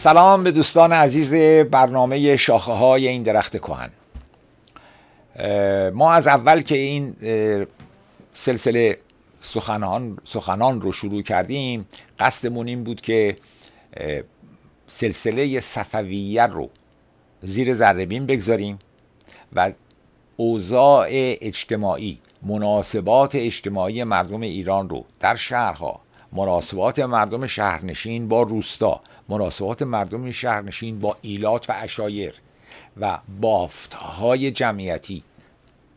سلام به دوستان عزیز برنامه شاخه های این درخت کهن ما از اول که این سلسله سخنان, سخنان رو شروع کردیم قصدمون این بود که سلسله صفویه رو زیر ذربین بگذاریم و اوضاع اجتماعی مناسبات اجتماعی مردم ایران رو در شهرها مناسبات مردم شهرنشین با روستا مناسبات مردم شهرنشین با ایلات و اشایر و بافتهای جمعیتی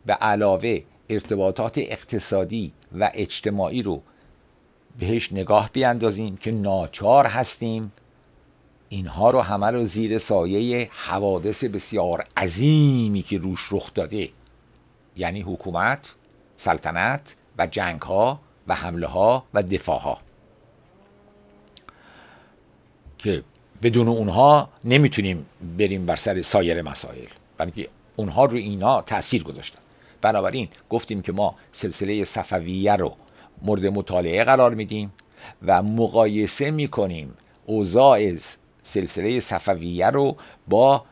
به علاوه ارتباطات اقتصادی و اجتماعی رو بهش نگاه بیاندازیم که ناچار هستیم اینها رو همه رو زیر سایه حوادث بسیار عظیمی که روش رخ داده یعنی حکومت، سلطنت و جنگ ها و حمله ها و دفاع ها که بدون اونها نمیتونیم بریم بر سر سایر مسائل بلکه اونها رو اینا تاثیر گذاشتن بنابراین گفتیم که ما سلسله صفویه رو مورد مطالعه قرار میدیم و مقایسه میکنیم اوضاع سلسله صفویه رو با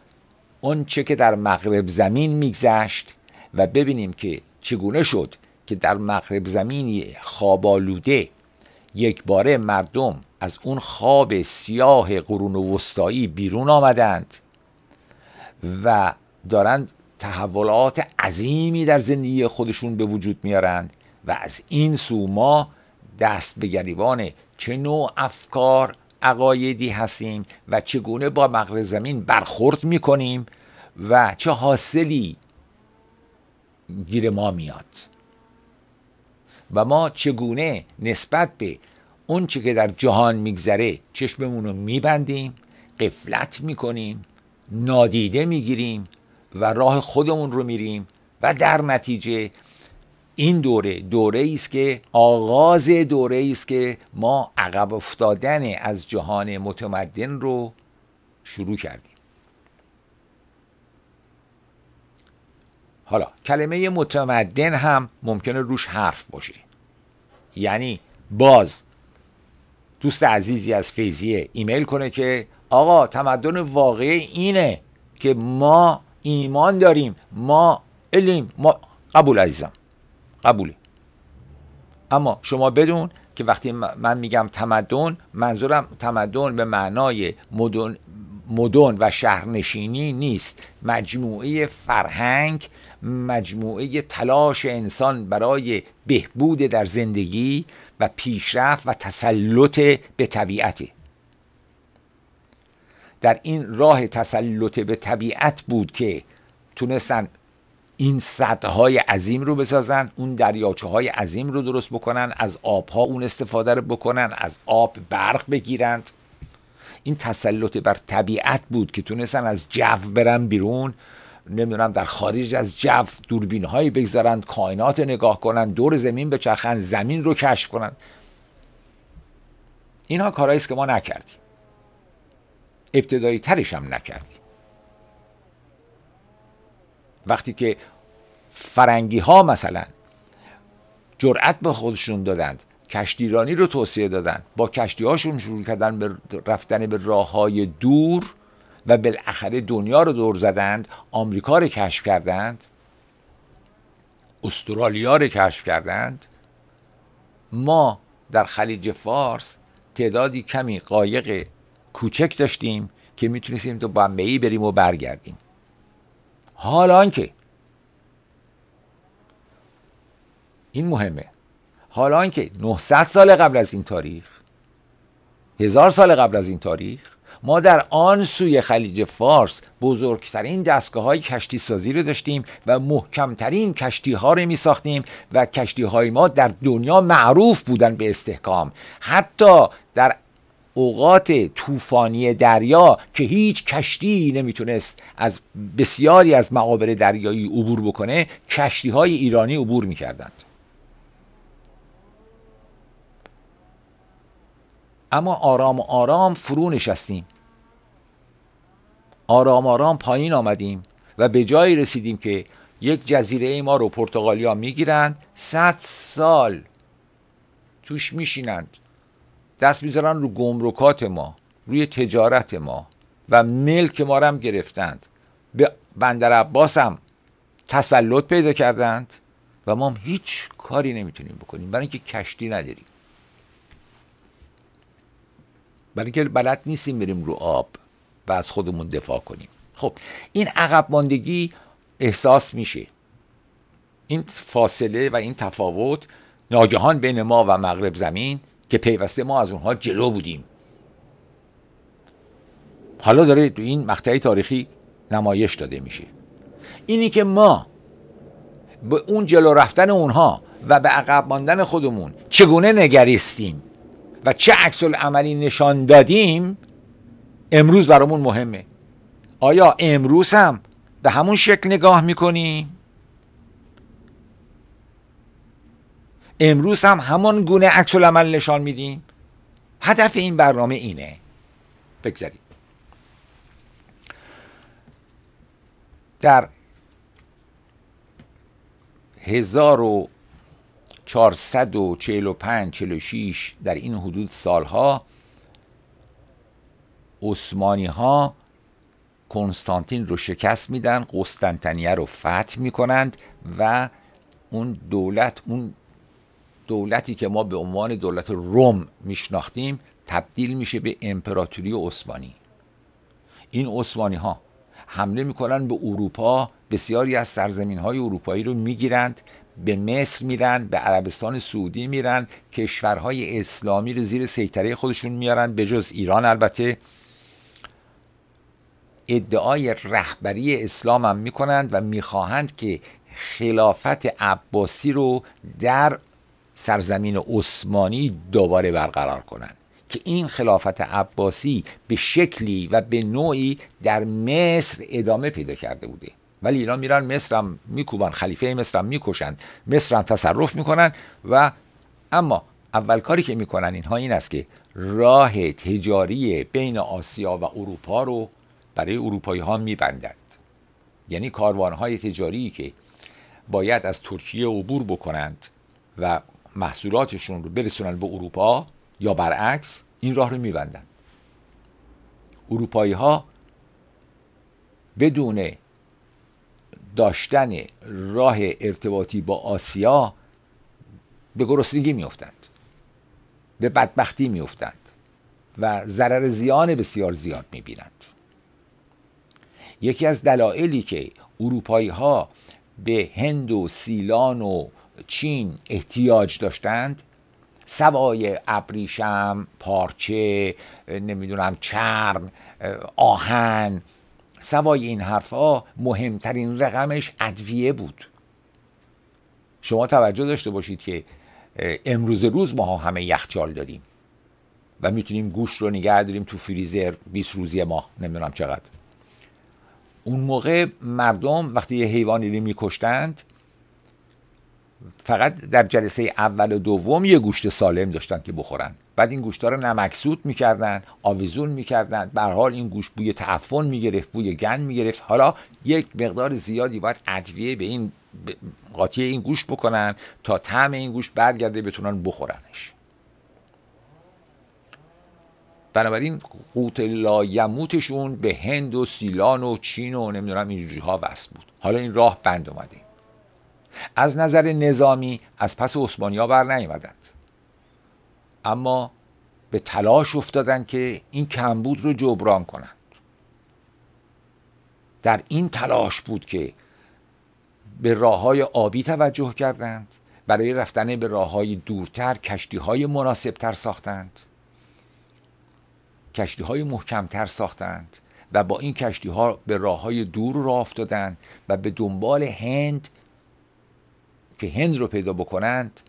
اونچه که در مغرب زمین میگذشت و ببینیم که چگونه شد که در مغرب زمینی خوابالوده یک باره مردم از اون خواب سیاه قرون و وسطایی بیرون آمدند و دارند تحولات عظیمی در زندگی خودشون به وجود میارند و از این سو ما دست به گریبان چه نوع افکار عقایدی هستیم و چگونه با مقر زمین برخورد میکنیم و چه حاصلی گیر ما میاد و ما چگونه نسبت به اون چی که در جهان میگذره چشممون رو میبندیم قفلت میکنیم نادیده میگیریم و راه خودمون رو میریم و در نتیجه این دوره دوره ای است که آغاز دوره ای است که ما عقب افتادن از جهان متمدن رو شروع کردیم حالا کلمه متمدن هم ممکنه روش حرف باشه یعنی باز دوست عزیزی از فیزیه ایمیل کنه که آقا تمدن واقعی اینه که ما ایمان داریم ما علیم ما قبول عزیزم قبولی اما شما بدون که وقتی من میگم تمدن منظورم تمدن به معنای مدن, مدن و شهرنشینی نیست مجموعه فرهنگ مجموعه تلاش انسان برای بهبود در زندگی و پیشرفت و تسلط به طبیعتی. در این راه تسلط به طبیعت بود که تونستن این سدهای عظیم رو بسازن اون دریاچه های عظیم رو درست بکنن از آبها اون استفاده رو بکنن از آب برق بگیرند این تسلط بر طبیعت بود که تونستن از جو برن بیرون نمیدونم در خارج از جو دوربین هایی بگذارند کائنات نگاه کنند دور زمین بچرخن زمین رو کشف کنند اینها کارهایی است که ما نکردیم ابتدایی ترش هم نکردیم وقتی که فرنگی ها مثلا جرأت به خودشون دادند کشتیرانی رو توصیه دادند با کشتی هاشون شروع کردن به رفتن به راه های دور و بالاخره دنیا رو دور زدند آمریکا رو کشف کردند استرالیا رو کشف کردند ما در خلیج فارس تعدادی کمی قایق کوچک داشتیم که میتونستیم تو بمبئی بریم و برگردیم حال آنکه این مهمه حال آنکه 900 سال قبل از این تاریخ هزار سال قبل از این تاریخ ما در آن سوی خلیج فارس بزرگترین دستگاه های کشتی سازی رو داشتیم و محکمترین کشتی ها رو می ساختیم و کشتی های ما در دنیا معروف بودن به استحکام حتی در اوقات طوفانی دریا که هیچ کشتی نمیتونست از بسیاری از معابر دریایی عبور بکنه کشتی های ایرانی عبور میکردند اما آرام آرام فرو نشستیم آرام آرام پایین آمدیم و به جایی رسیدیم که یک جزیره ای ما رو پرتغالیا میگیرند صد سال توش میشینند دست میذارن رو گمرکات ما روی تجارت ما و ملک ما رو هم گرفتند به بندر عباس هم تسلط پیدا کردند و ما هم هیچ کاری نمیتونیم بکنیم برای اینکه کشتی نداریم برای اینکه بلد نیستیم بریم رو آب و از خودمون دفاع کنیم خب این عقب ماندگی احساس میشه این فاصله و این تفاوت ناگهان بین ما و مغرب زمین که پیوسته ما از اونها جلو بودیم حالا داره تو این مقطع تاریخی نمایش داده میشه اینی که ما به اون جلو رفتن اونها و به عقب ماندن خودمون چگونه نگریستیم و چه عکس عملی نشان دادیم امروز برامون مهمه آیا امروز هم به همون شکل نگاه میکنیم امروز هم همون گونه عکس عمل نشان میدیم هدف این برنامه اینه بگذاریم در هزار و 445 46 در این حدود سالها عثمانی ها کنستانتین رو شکست میدن قسطنطنیه رو فتح میکنند و اون دولت اون دولتی که ما به عنوان دولت روم میشناختیم تبدیل میشه به امپراتوری عثمانی این عثمانی ها حمله میکنند به اروپا بسیاری از سرزمین های اروپایی رو میگیرند به مصر میرن به عربستان سعودی میرن کشورهای اسلامی رو زیر سیطره خودشون میارن به جز ایران البته ادعای رهبری اسلام هم میکنند و میخواهند که خلافت عباسی رو در سرزمین عثمانی دوباره برقرار کنند که این خلافت عباسی به شکلی و به نوعی در مصر ادامه پیدا کرده بوده ولی ایران میرن مصرم میکوبن خلیفه مصرم میکشند مصرم تصرف میکنن و اما اول کاری که میکنن اینها این است که راه تجاری بین آسیا و اروپا رو برای اروپایی ها میبندند یعنی کاروان های تجاری که باید از ترکیه عبور بکنند و محصولاتشون رو برسونن به اروپا یا برعکس این راه رو میبندند اروپایی ها بدون داشتن راه ارتباطی با آسیا به گرسنگی میافتند به بدبختی میافتند و ضرر زیان بسیار زیاد میبینند یکی از دلایلی که اروپایی ها به هند و سیلان و چین احتیاج داشتند سوای ابریشم پارچه نمیدونم چرم آهن سوای این حرفها مهمترین رقمش ادویه بود شما توجه داشته باشید که امروز روز ما همه یخچال داریم و میتونیم گوشت رو نگه داریم تو فریزر 20 روزی ماه نمیدونم چقدر اون موقع مردم وقتی یه حیوانی رو میکشتند فقط در جلسه اول و دوم یه گوشت سالم داشتن که بخورن بعد این گوشت رو نمکسود میکردن آویزون میکردن به حال این گوش بوی تعفن میگرفت بوی گند میگرفت حالا یک مقدار زیادی باید ادویه به این قاطی این گوشت بکنن تا طعم این گوشت برگرده بتونن بخورنش بنابراین قوت لایموتشون به هند و سیلان و چین و نمیدونم این ها وصل بود حالا این راه بند اومده از نظر نظامی از پس عثمانی ها بر نیومدند اما به تلاش افتادند که این کمبود رو جبران کنند در این تلاش بود که به راه های آبی توجه کردند برای رفتن به راه های دورتر کشتی های مناسبتر ساختند کشتی های محکمتر ساختند و با این کشتی ها به راه های دور را افتادند و به دنبال هند که هند رو پیدا بکنند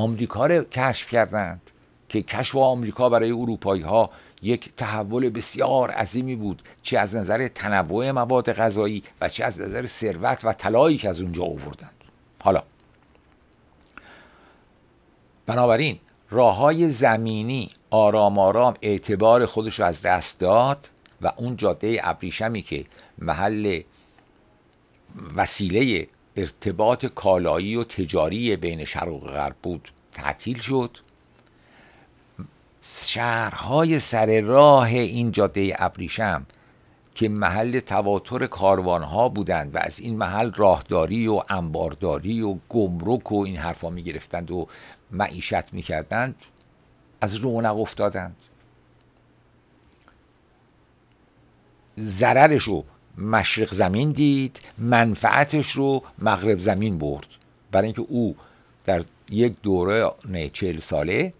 آمریکا رو کشف کردند که کشف آمریکا برای اروپایی ها یک تحول بسیار عظیمی بود چه از نظر تنوع مواد غذایی و چه از نظر ثروت و طلایی که از اونجا آوردند حالا بنابراین راه های زمینی آرام آرام اعتبار خودش رو از دست داد و اون جاده ابریشمی که محل وسیله ارتباط کالایی و تجاری بین شرق و غرب بود تعطیل شد شهرهای سر راه این جاده ابریشم که محل تواتر کاروانها بودند و از این محل راهداری و انبارداری و گمرک و این می گرفتند و معیشت کردند از رونق افتادند ضررش رو مشرق زمین دید منفعتش رو مغرب زمین برد برای اینکه او در یک دوره چهل ساله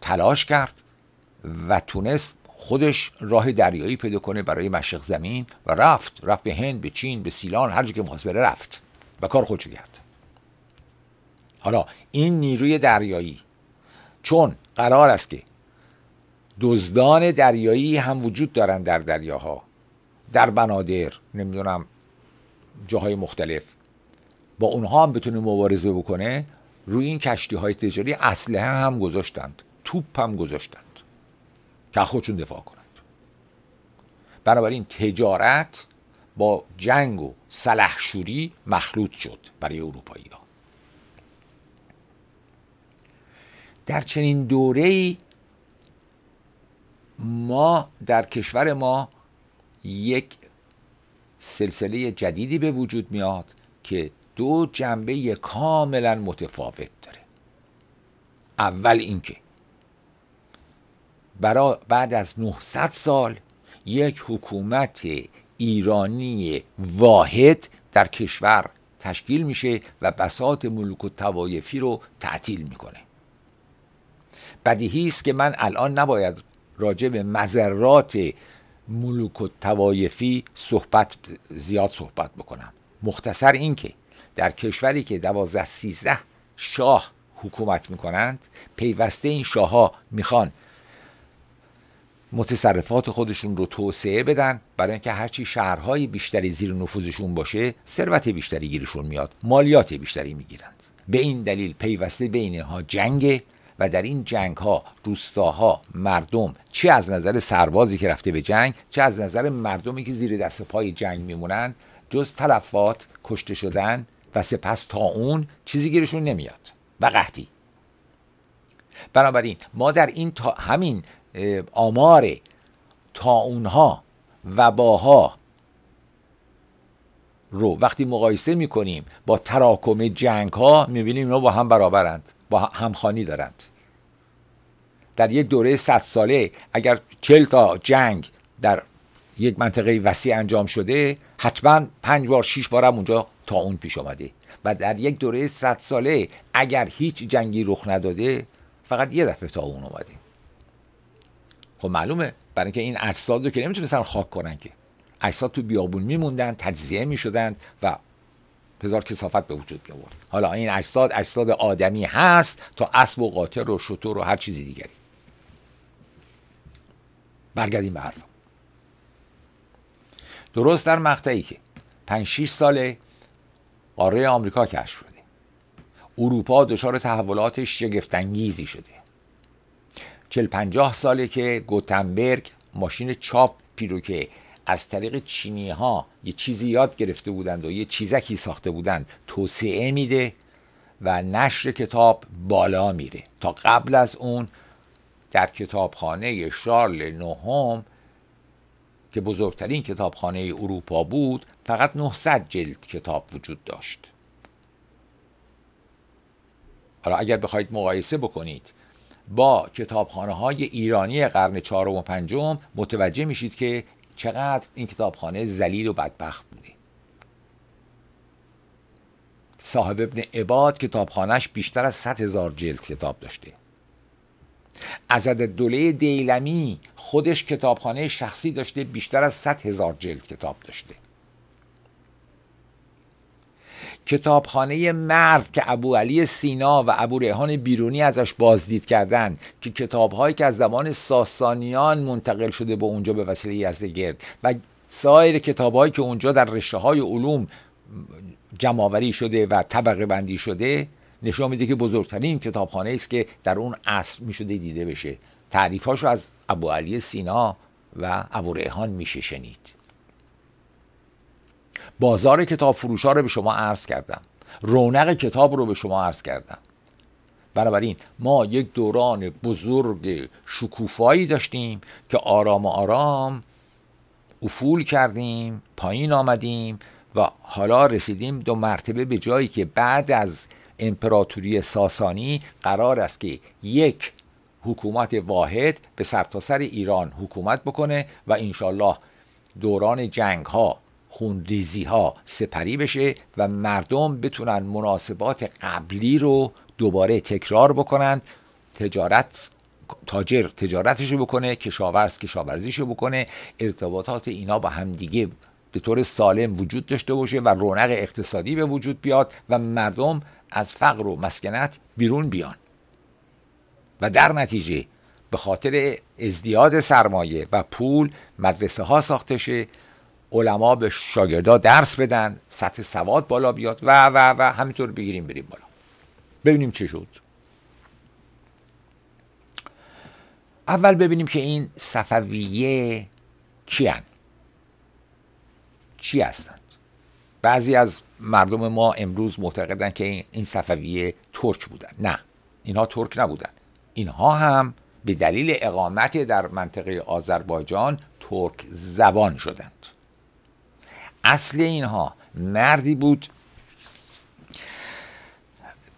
تلاش کرد و تونست خودش راه دریایی پیدا کنه برای مشرق زمین و رفت رفت به هند به چین به سیلان هر جا که مخواست بره رفت و کار خودشو کرد حالا این نیروی دریایی چون قرار است که دزدان دریایی هم وجود دارند در دریاها در بنادر نمیدونم جاهای مختلف با اونها هم بتونه مبارزه بکنه روی این کشتی های تجاری اسلحه هم گذاشتند توپ هم گذاشتند که خودشون دفاع کنند بنابراین تجارت با جنگ و سلحشوری مخلوط شد برای اروپایی ها در چنین دوره ما در کشور ما یک سلسله جدیدی به وجود میاد که دو جنبه کاملا متفاوت داره اول اینکه برای بعد از 900 سال یک حکومت ایرانی واحد در کشور تشکیل میشه و بساط ملک و توایفی رو تعطیل میکنه بدیهی است که من الان نباید راجع به مذرات ملوک و توایفی صحبت زیاد صحبت بکنم مختصر این که در کشوری که دوازده سیزده شاه حکومت میکنند پیوسته این شاه ها میخوان متصرفات خودشون رو توسعه بدن برای اینکه هرچی شهرهای بیشتری زیر نفوذشون باشه ثروت بیشتری گیرشون میاد مالیات بیشتری میگیرند به این دلیل پیوسته بین اینها جنگ و در این جنگ ها روستاها مردم چه از نظر سربازی که رفته به جنگ چه از نظر مردمی که زیر دست پای جنگ میمونند جز تلفات کشته شدن و سپس تا اون چیزی گیرشون نمیاد و قحطی بنابراین ما در این تا همین آمار تا اونها و باها رو وقتی مقایسه میکنیم با تراکم جنگ ها میبینیم اینا با هم برابرند همخانی دارند در یک دوره صد ساله اگر 40 تا جنگ در یک منطقه وسیع انجام شده حتما پنج بار شیش بار هم اونجا تا اون پیش آمده و در یک دوره صد ساله اگر هیچ جنگی رخ نداده فقط یه دفعه تا اون اومده خب معلومه برای اینکه این اجساد رو که نمیتونستن خاک کنن که اجساد تو بیابون میموندن تجزیه میشدن و هزار کسافت به وجود بیاورد. حالا این اجساد اجساد آدمی هست تا اسب و قاطر و شطور و هر چیزی دیگری برگردیم به حرف درست در مقطعی که 5 6 ساله قاره آمریکا کشف شده اروپا دچار تحولات شگفتانگیزی شده چل پنجاه ساله که گوتنبرگ ماشین چاپ پیرو که از طریق چینی ها یه چیزی یاد گرفته بودند و یه چیزکی ساخته بودند توسعه میده و نشر کتاب بالا میره تا قبل از اون در کتابخانه شارل نهم که بزرگترین کتابخانه اروپا بود فقط 900 جلد کتاب وجود داشت حالا اگر بخواید مقایسه بکنید با کتابخانه های ایرانی قرن چهارم و پنجم متوجه میشید که چقدر این کتابخانه زلیل و بدبخت بوده صاحب ابن عباد کتابخانهش بیشتر از 100 هزار جلد کتاب داشته ازد دوله دیلمی خودش کتابخانه شخصی داشته بیشتر از 100 هزار جلد کتاب داشته کتابخانه مرد که ابو علی سینا و ابو ریحان بیرونی ازش بازدید کردند که کتابهایی که از زمان ساسانیان منتقل شده به اونجا به وسیله یزدگرد و سایر کتابهایی که اونجا در رشته های علوم جمعآوری شده و طبقه بندی شده نشان میده که بزرگترین کتابخانه است که در اون عصر میشده دیده بشه تعریفاشو از ابو علی سینا و ابو ریحان میشه شنید بازار کتاب فروش ها رو به شما عرض کردم رونق کتاب رو به شما عرض کردم بنابراین ما یک دوران بزرگ شکوفایی داشتیم که آرام آرام افول کردیم پایین آمدیم و حالا رسیدیم دو مرتبه به جایی که بعد از امپراتوری ساسانی قرار است که یک حکومت واحد به سرتاسر سر ایران حکومت بکنه و انشالله دوران جنگ ها خونریزی ها سپری بشه و مردم بتونن مناسبات قبلی رو دوباره تکرار بکنند تجارت تاجر تجارتشو بکنه کشاورز رو بکنه ارتباطات اینا با همدیگه به طور سالم وجود داشته باشه و رونق اقتصادی به وجود بیاد و مردم از فقر و مسکنت بیرون بیان و در نتیجه به خاطر ازدیاد سرمایه و پول مدرسه ها ساخته شه علما به شاگردا درس بدن سطح سواد بالا بیاد و و و همینطور بگیریم بریم بالا ببینیم چه شد اول ببینیم که این صفویه کیان چی هستند بعضی از مردم ما امروز معتقدن که این صفویه ترک بودن نه اینها ترک نبودن اینها هم به دلیل اقامت در منطقه آذربایجان ترک زبان شدند اصل اینها مردی بود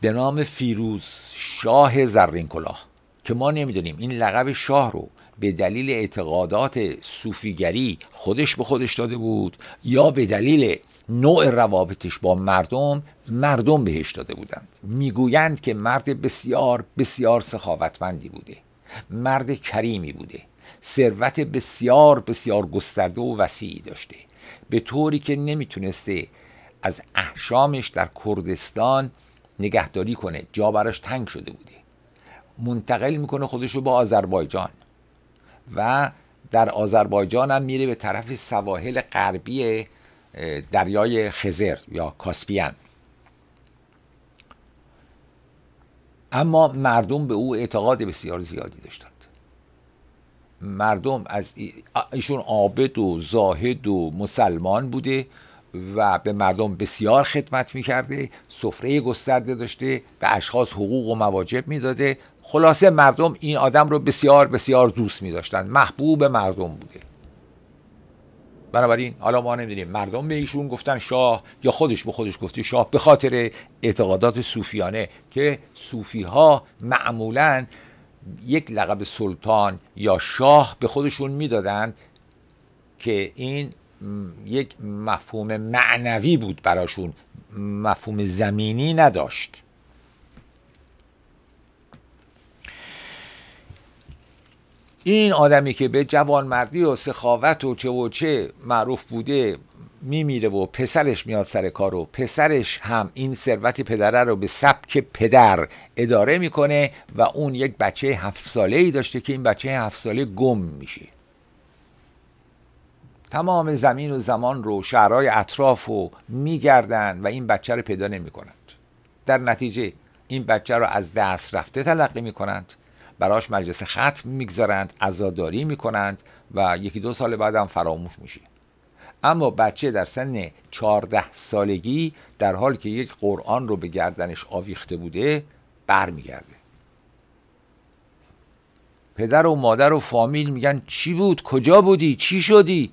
به نام فیروز شاه زرین کلاه که ما نمیدونیم این لقب شاه رو به دلیل اعتقادات صوفیگری خودش به خودش داده بود یا به دلیل نوع روابطش با مردم مردم بهش داده بودند میگویند که مرد بسیار بسیار سخاوتمندی بوده مرد کریمی بوده ثروت بسیار بسیار گسترده و وسیعی داشته به طوری که نمیتونسته از احشامش در کردستان نگهداری کنه جا براش تنگ شده بوده منتقل میکنه خودش رو به آذربایجان و در آذربایجان هم میره به طرف سواحل غربی دریای خزر یا کاسپیان اما مردم به او اعتقاد بسیار زیادی داشتن مردم از ایشون عابد و زاهد و مسلمان بوده و به مردم بسیار خدمت میکرده سفره گسترده داشته به اشخاص حقوق و مواجب میداده خلاصه مردم این آدم رو بسیار بسیار دوست داشتن محبوب مردم بوده بنابراین حالا ما نمیدونیم مردم به ایشون گفتن شاه یا خودش به خودش گفته شاه به خاطر اعتقادات صوفیانه که صوفی ها معمولاً یک لقب سلطان یا شاه به خودشون میدادند که این یک مفهوم معنوی بود براشون مفهوم زمینی نداشت این آدمی که به جوانمردی و سخاوت و چه و چه معروف بوده میمیره و پسرش میاد سر کار و پسرش هم این ثروت پدره رو به سبک پدر اداره میکنه و اون یک بچه هفت ساله ای داشته که این بچه هفت ساله گم میشه تمام زمین و زمان رو شهرهای اطراف رو میگردن و این بچه رو پیدا نمیکنند در نتیجه این بچه رو از دست رفته تلقی میکنند براش مجلس ختم میگذارند عزاداری میکنند و یکی دو سال بعدم فراموش میشه اما بچه در سن 14 سالگی در حال که یک قرآن رو به گردنش آویخته بوده برمیگرده پدر و مادر و فامیل میگن چی بود کجا بودی چی شدی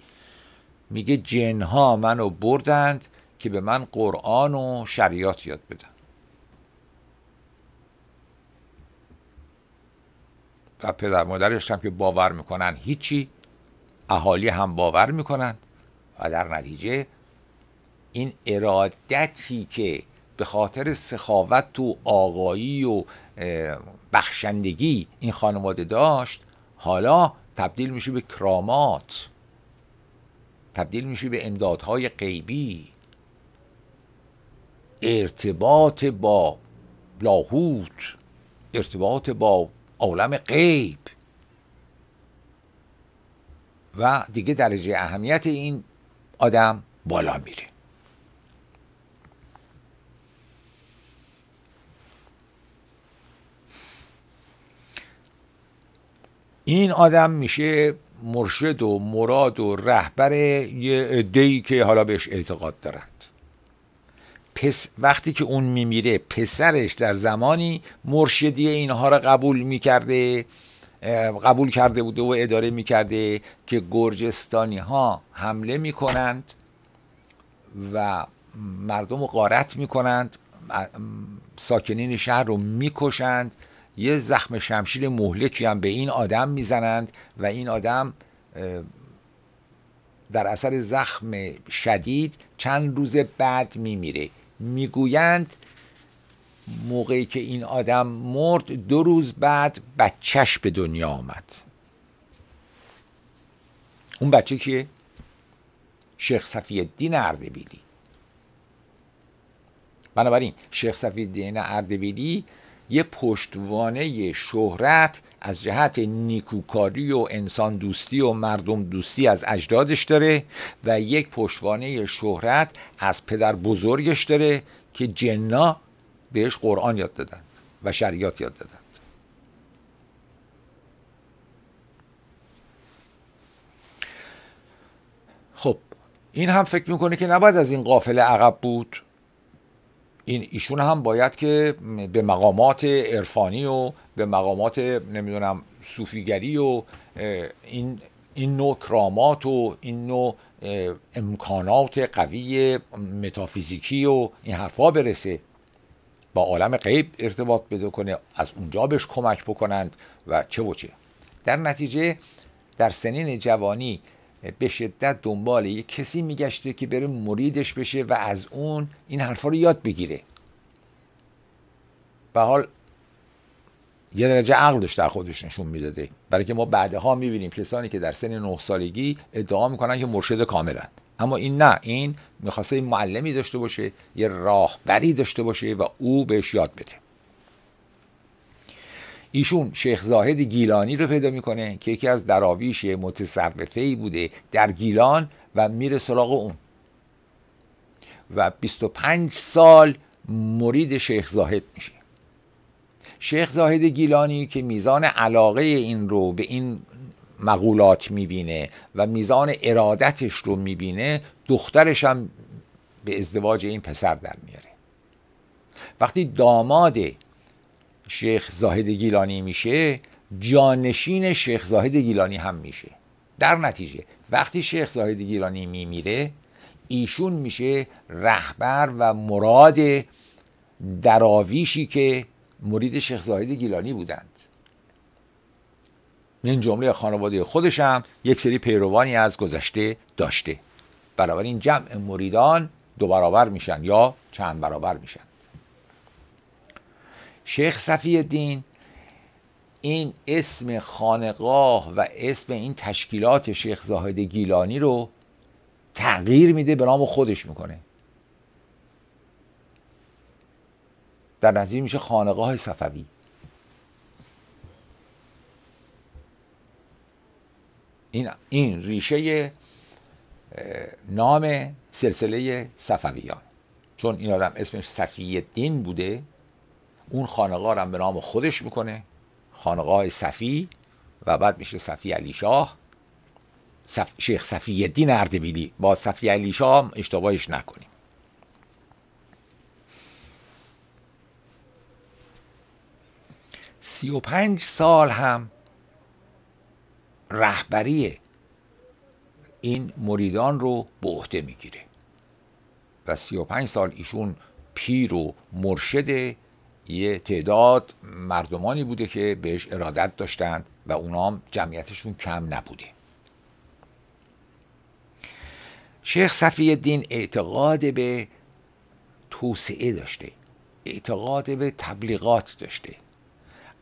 میگه جنها منو بردند که به من قرآن و شریعت یاد بدن و پدر مادرش هم که باور میکنن هیچی اهالی هم باور میکنن در نتیجه این ارادتی که به خاطر سخاوت و آقایی و بخشندگی این خانواده داشت حالا تبدیل میشه به کرامات تبدیل میشه به امدادهای غیبی ارتباط با لاهوت ارتباط با عالم غیب و دیگه درجه اهمیت این آدم بالا میره این آدم میشه مرشد و مراد و رهبر یه ای که حالا بهش اعتقاد دارند پس وقتی که اون میمیره پسرش در زمانی مرشدی اینها را قبول میکرده قبول کرده بوده و اداره میکرده که گرجستانی ها حمله میکنند و مردم رو غارت میکنند ساکنین شهر رو میکشند یه زخم شمشیر مهلکی هم به این آدم میزنند و این آدم در اثر زخم شدید چند روز بعد میمیره میگویند موقعی که این آدم مرد دو روز بعد بچهش به دنیا آمد اون بچه که شیخ صفی الدین اردبیلی بنابراین شیخ صفی الدین اردبیلی یه پشتوانه شهرت از جهت نیکوکاری و انسان دوستی و مردم دوستی از اجدادش داره و یک پشتوانه شهرت از پدر بزرگش داره که جنا بهش قرآن یاد دادند و شریعت یاد دادند خب این هم فکر میکنه که نباید از این قافل عقب بود این ایشون هم باید که به مقامات عرفانی و به مقامات نمیدونم صوفیگری و این این نوع کرامات و این نوع امکانات قوی متافیزیکی و این حرفها برسه با عالم غیب ارتباط بده کنه از اونجا بهش کمک بکنند و چه و چه در نتیجه در سنین جوانی به شدت دنبال یک کسی میگشته که بره مریدش بشه و از اون این حرفا رو یاد بگیره به حال یه درجه عقلش در خودش نشون میداده برای که ما بعدها میبینیم کسانی که در سن نه سالگی ادعا میکنن که مرشد کاملند اما این نه این میخواسته این معلمی داشته باشه یه راهبری داشته باشه و او بهش یاد بده ایشون شیخ زاهد گیلانی رو پیدا میکنه که یکی از دراویش متصرفه ای بوده در گیلان و میره سراغ اون و 25 سال مرید شیخ زاهد میشه شیخ زاهد گیلانی که میزان علاقه این رو به این مقولات میبینه و میزان ارادتش رو میبینه دخترش هم به ازدواج این پسر در میاره وقتی داماد شیخ زاهد گیلانی میشه جانشین شیخ زاهد گیلانی هم میشه در نتیجه وقتی شیخ زاهد گیلانی میمیره ایشون میشه رهبر و مراد دراویشی که مرید شیخ زاهد گیلانی بودند من جمله خانواده خودش هم یک سری پیروانی از گذشته داشته برابر این جمع مریدان دو برابر میشن یا چند برابر میشن شیخ صفی الدین این اسم خانقاه و اسم این تشکیلات شیخ زاهد گیلانی رو تغییر میده به نام خودش میکنه در نتیجه میشه خانقاه صفوی این, این ریشه نام سلسله صفویان چون این آدم اسمش صفی الدین بوده اون خانقاه هم به نام خودش میکنه خانقاه صفی و بعد میشه صفی علی شاه صف... شیخ صفی الدین اردبیلی با صفی علی شاه اشتباهش نکنیم سی و پنج سال هم رهبری این مریدان رو به عهده میگیره و 35 سال ایشون پیر و مرشد یه تعداد مردمانی بوده که بهش ارادت داشتند و اونام جمعیتشون کم نبوده شیخ صفی الدین اعتقاد به توسعه داشته اعتقاد به تبلیغات داشته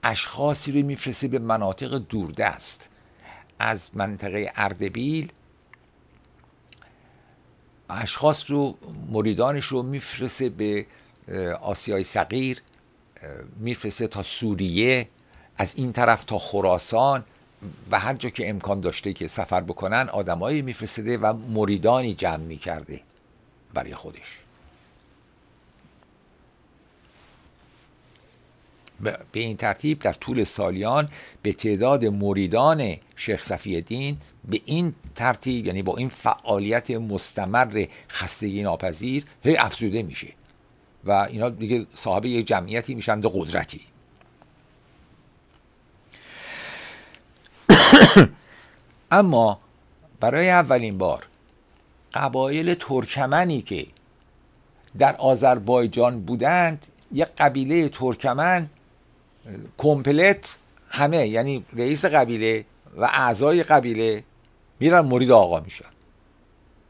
اشخاصی رو میفرسته به مناطق دوردست از منطقه اردبیل اشخاص رو مریدانش رو میفرسه به آسیای صغیر میفرسه تا سوریه از این طرف تا خراسان و هر جا که امکان داشته که سفر بکنن آدمایی میفرسته و مریدانی جمع میکرده برای خودش به این ترتیب در طول سالیان به تعداد مریدان شیخ صفی دین به این ترتیب یعنی با این فعالیت مستمر خستگی ناپذیر هی افزوده میشه و اینا دیگه صاحب یک جمعیتی میشن قدرتی اما برای اولین بار قبایل ترکمنی که در آذربایجان بودند یک قبیله ترکمن کمپلت همه یعنی رئیس قبیله و اعضای قبیله میرن مرید آقا میشن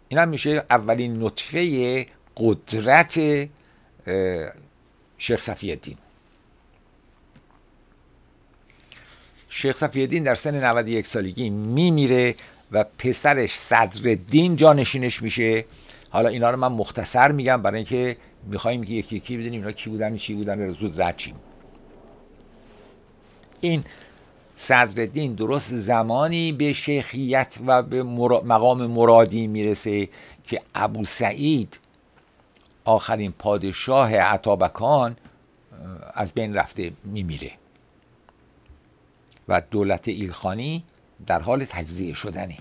این هم میشه اولین نطفه قدرت شیخ صفی الدین شیخ صفی در سن 91 سالگی میمیره و پسرش صدرالدین جانشینش میشه حالا اینا رو من مختصر میگم برای اینکه میخوایم که یکی یکی بدونیم اینا کی بودن چی بودن زود رد این صدرالدین درست زمانی به شیخیت و به مقام مرادی میرسه که ابو سعید آخرین پادشاه عطابکان از بین رفته میمیره و دولت ایلخانی در حال تجزیه شدنه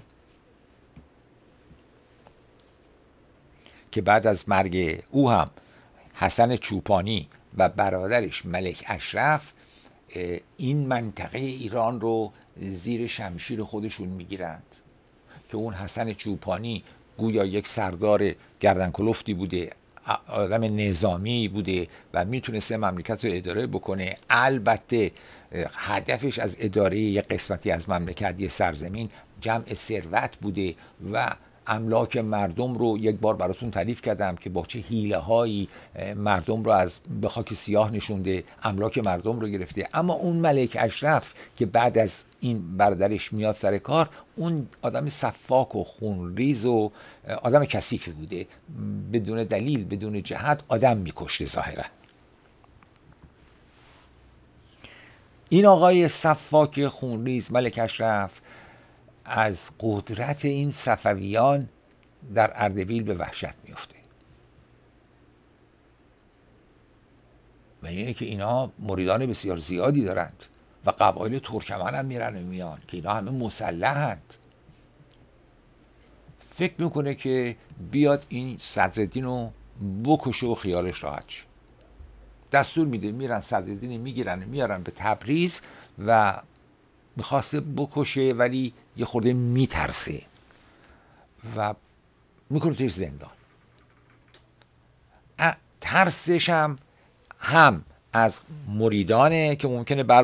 که بعد از مرگ او هم حسن چوپانی و برادرش ملک اشرف این منطقه ایران رو زیر شمشیر خودشون میگیرند که اون حسن چوپانی گویا یک سردار گردن کلفتی بوده آدم نظامی بوده و میتونسته مملکت رو اداره بکنه البته هدفش از اداره یک قسمتی از مملکت یه سرزمین جمع ثروت بوده و املاک مردم رو یک بار براتون تعریف کردم که با چه حیله هایی مردم رو از به خاک سیاه نشونده املاک مردم رو گرفته اما اون ملک اشرف که بعد از این برادرش میاد سر کار اون آدم صفاک و خونریز و آدم کثیفی بوده بدون دلیل بدون جهت آدم میکشته ظاهرا این آقای صفاک خونریز ملک اشرف از قدرت این صفویان در اردبیل به وحشت میفته و اینه که اینا مریدان بسیار زیادی دارند و قبایل ترکمن هم میرن و میان که اینا همه مسلحند فکر میکنه که بیاد این صدردین رو بکشه و خیالش راحت شه دستور میده میرن صدردین میگیرن میارن به تبریز و میخواسته بکشه ولی یه خورده میترسه و میکنه توی زندان ترسش هم هم از مریدانه که ممکنه بر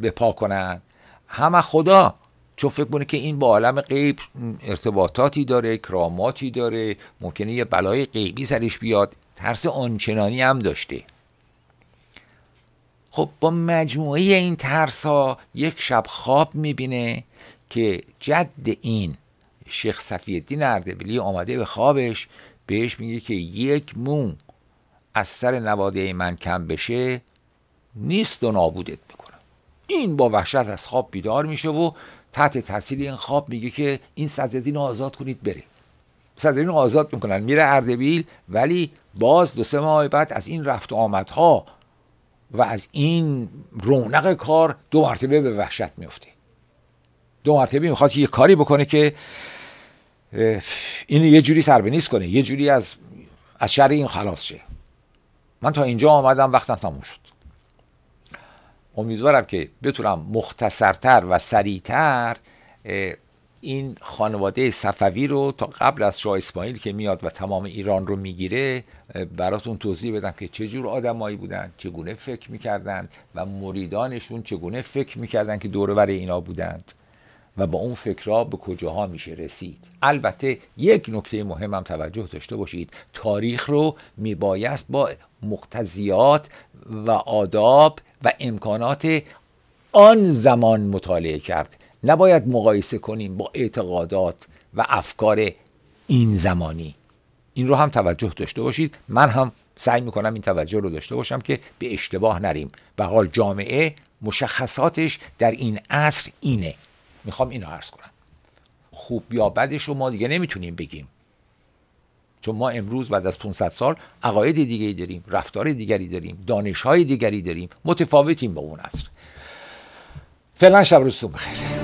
به پا کنن هم خدا چون فکر کنه که این با عالم غیب ارتباطاتی داره کراماتی داره ممکنه یه بلای غیبی سرش بیاد ترس آنچنانی هم داشته خب با مجموعه این ترس ها یک شب خواب میبینه که جد این شیخ صفی الدین اردبیلی آمده به خوابش بهش میگه که یک مو از سر نواده من کم بشه نیست و نابودت میکنم این با وحشت از خواب بیدار میشه و تحت تحصیل این خواب میگه که این صدردین رو آزاد کنید بره صدردین رو آزاد میکنن میره اردبیل ولی باز دو سه ماه بعد از این رفت و آمدها و از این رونق کار دو مرتبه به وحشت میفته دو مرتبه میخواد یه کاری بکنه که این یه جوری سر نیست کنه یه جوری از از شر این خلاص شه من تا اینجا آمدم وقتم تموم شد امیدوارم که بتونم مختصرتر و سریعتر این خانواده صفوی رو تا قبل از شاه اسماعیل که میاد و تمام ایران رو میگیره براتون توضیح بدم که چه جور آدمایی بودن چگونه فکر میکردن و مریدانشون چگونه فکر میکردن که دورور اینا بودند و با اون فکرها به کجاها میشه رسید البته یک نکته مهم هم توجه داشته باشید تاریخ رو میبایست با مقتضیات و آداب و امکانات آن زمان مطالعه کرد نباید مقایسه کنیم با اعتقادات و افکار این زمانی این رو هم توجه داشته باشید من هم سعی میکنم این توجه رو داشته باشم که به اشتباه نریم و حال جامعه مشخصاتش در این عصر اینه میخوام اینو عرض کنم خوب یا بدش رو ما دیگه نمیتونیم بگیم چون ما امروز بعد از 500 سال عقاید دیگری داریم رفتار دیگری داریم دانش های دیگری داریم متفاوتیم با اون عصر فعلا شب روزتون بخیر